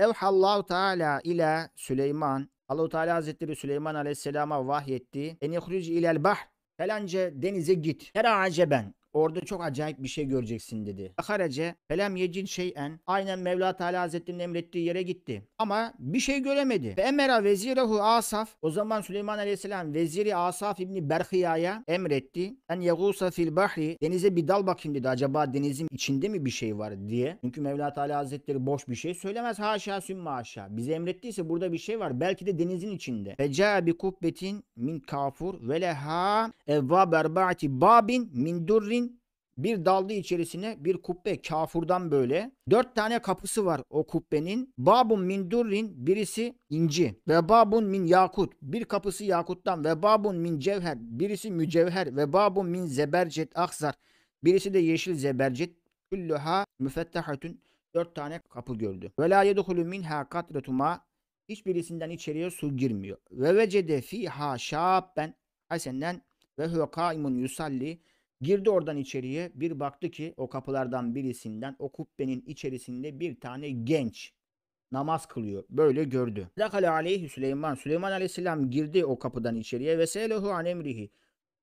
Evhallahu Teala ile Süleyman Allahu Teala Hazretleri Süleyman Aleyhisselam'a vahyetti. Enihruc ilel bahr. Felence denize git. Her aceben. Orada çok acayip bir şey göreceksin dedi. Sakarece felem yecin şeyen aynen Mevla Teala Hazretleri'nin emrettiği yere gitti. Ama bir şey göremedi. Ve emera vezirehu Asaf o zaman Süleyman Aleyhisselam veziri Asaf ibni Berhiya'ya emretti. En yegusa fil bahri denize bir dal bakayım dedi. Acaba denizin içinde mi bir şey var diye. Çünkü Mevla Teala Hazretleri boş bir şey söylemez. Haşa sümme haşa. Bize emrettiyse burada bir şey var. Belki de denizin içinde. Feca bi kubbetin min kafur ve leha evva berbaati babin min durrin bir daldı içerisine bir kubbe kafurdan böyle. Dört tane kapısı var o kubbenin. Babun min durrin birisi inci. Ve babun min yakut. Bir kapısı yakuttan. Ve babun min cevher. Birisi mücevher. Ve babun min zebercet akzar. Birisi de yeşil zebercet. Küllüha müfettahatun. Dört tane kapı gördü. Ve la yedhulu minha katretuma. Hiçbirisinden içeriye su girmiyor. Ve vecede fiha şabben hasenden ve huve kaimun yusalli Girdi oradan içeriye bir baktı ki o kapılardan birisinden o kubbenin içerisinde bir tane genç namaz kılıyor. Böyle gördü. Dakale aleyhi Süleyman. Süleyman aleyhisselam girdi o kapıdan içeriye ve selehu an emrihi.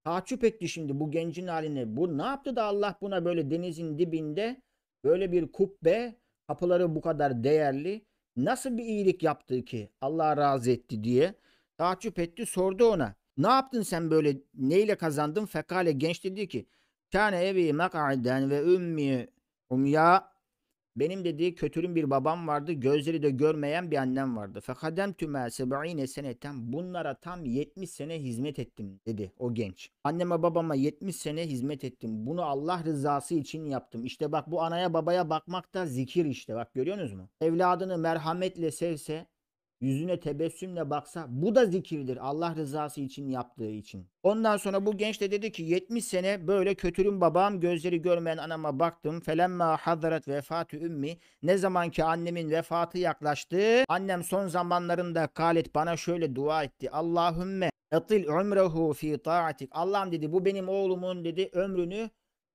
Takip etti şimdi bu gencin haline Bu ne yaptı da Allah buna böyle denizin dibinde böyle bir kubbe kapıları bu kadar değerli. Nasıl bir iyilik yaptı ki Allah razı etti diye. Takip etti sordu ona. Ne yaptın sen böyle neyle kazandın? Fekale genç dedi ki Kâne evi mek'aden ve ümmi umya benim dediği kötürüm bir babam vardı. Gözleri de görmeyen bir annem vardı. Fekadem tüme sebe'ine seneten bunlara tam 70 sene hizmet ettim dedi o genç. Anneme babama 70 sene hizmet ettim. Bunu Allah rızası için yaptım. İşte bak bu anaya babaya bakmak da zikir işte. Bak görüyorsunuz mu? Evladını merhametle sevse yüzüne tebessümle baksa bu da zikirdir Allah rızası için yaptığı için. Ondan sonra bu genç de dedi ki 70 sene böyle kötürüm babam gözleri görmeyen anama baktım. Felemma Hazret vefatü ümmi ne zaman ki annemin vefatı yaklaştı annem son zamanlarında kalet bana şöyle dua etti. Allahümme etil ömrehu fi taatik. Allah'ım dedi bu benim oğlumun dedi ömrünü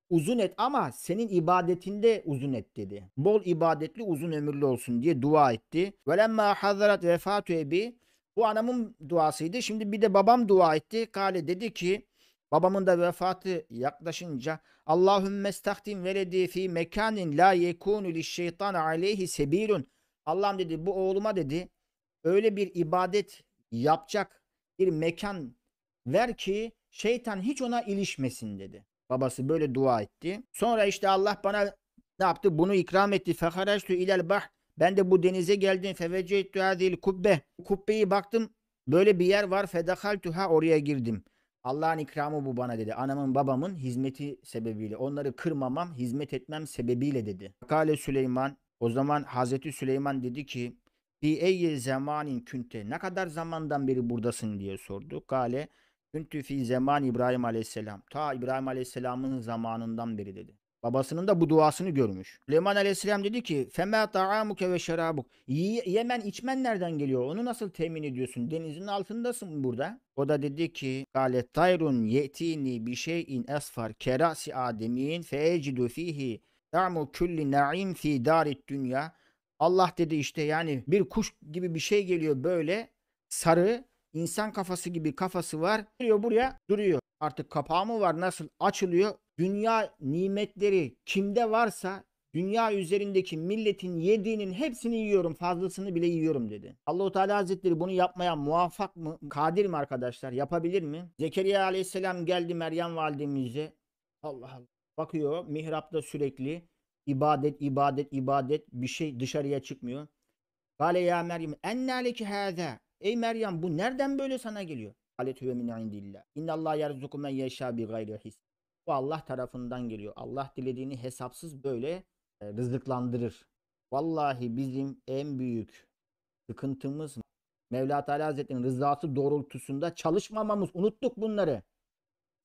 uzun et ama senin ibadetinde uzun et dedi. Bol ibadetli uzun ömürlü olsun diye dua etti. Velemma hazarat vefatu ebi bu anamın duasıydı. Şimdi bir de babam dua etti. Kale dedi ki babamın da vefatı yaklaşınca Allahümme stahdim veledi fi mekanin la yekunu li şeytan aleyhi sebilun. Allah'ım dedi bu oğluma dedi öyle bir ibadet yapacak bir mekan ver ki şeytan hiç ona ilişmesin dedi. Babası böyle dua etti. Sonra işte Allah bana ne yaptı? Bunu ikram etti. Feharaçtu ilel bah. Ben de bu denize geldim. Fevecettü hadil kubbe. Kubbeyi baktım. Böyle bir yer var. Fedahaltuha oraya girdim. Allah'ın ikramı bu bana dedi. Anamın babamın hizmeti sebebiyle. Onları kırmamam, hizmet etmem sebebiyle dedi. Kale Süleyman. O zaman Hazreti Süleyman dedi ki Bi eyyi zamanin künte. Ne kadar zamandan beri buradasın diye sordu. Kale Küntü fi zaman İbrahim aleyhisselam. Ta İbrahim aleyhisselamın zamanından beri dedi. Babasının da bu duasını görmüş. Leman aleyhisselam dedi ki Feme ta'amuke ve şerabuk. Yemen içmen nereden geliyor? Onu nasıl temin ediyorsun? Denizin altındasın burada. O da dedi ki Kale tayrun yetini bir şeyin esfar kerasi ademin fe ecidu fihi ta'mu külli na'im fi darit dünya. Allah dedi işte yani bir kuş gibi bir şey geliyor böyle sarı İnsan kafası gibi kafası var. Geliyor buraya duruyor. Artık kapağı mı var nasıl açılıyor? Dünya nimetleri kimde varsa dünya üzerindeki milletin yediğinin hepsini yiyorum fazlasını bile yiyorum dedi. Allahu Teala Hazretleri bunu yapmaya muvaffak mı? Kadir mi arkadaşlar? Yapabilir mi? Zekeriya Aleyhisselam geldi Meryem validemize. Allah Allah. Bakıyor mihrapta sürekli ibadet ibadet ibadet bir şey dışarıya çıkmıyor. Kale ya Meryem enne leki hâzâ Ey Meryem bu nereden böyle sana geliyor? Alet huve min indillah. İnna Allah yerzuku men yeşâ bi gayri his. Bu Allah tarafından geliyor. Allah dilediğini hesapsız böyle e, rızıklandırır. Vallahi bizim en büyük sıkıntımız Mevla Teala Hazretleri'nin rızası doğrultusunda çalışmamamız. Unuttuk bunları.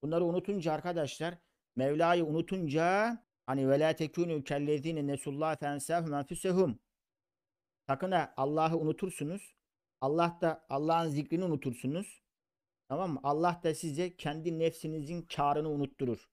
Bunları unutunca arkadaşlar Mevla'yı unutunca hani ve la tekunu kellezine nesullah fensehum enfusehum. Sakın ha Allah'ı unutursunuz. Allah da Allah'ın zikrini unutursunuz. Tamam mı? Allah da size kendi nefsinizin karını unutturur.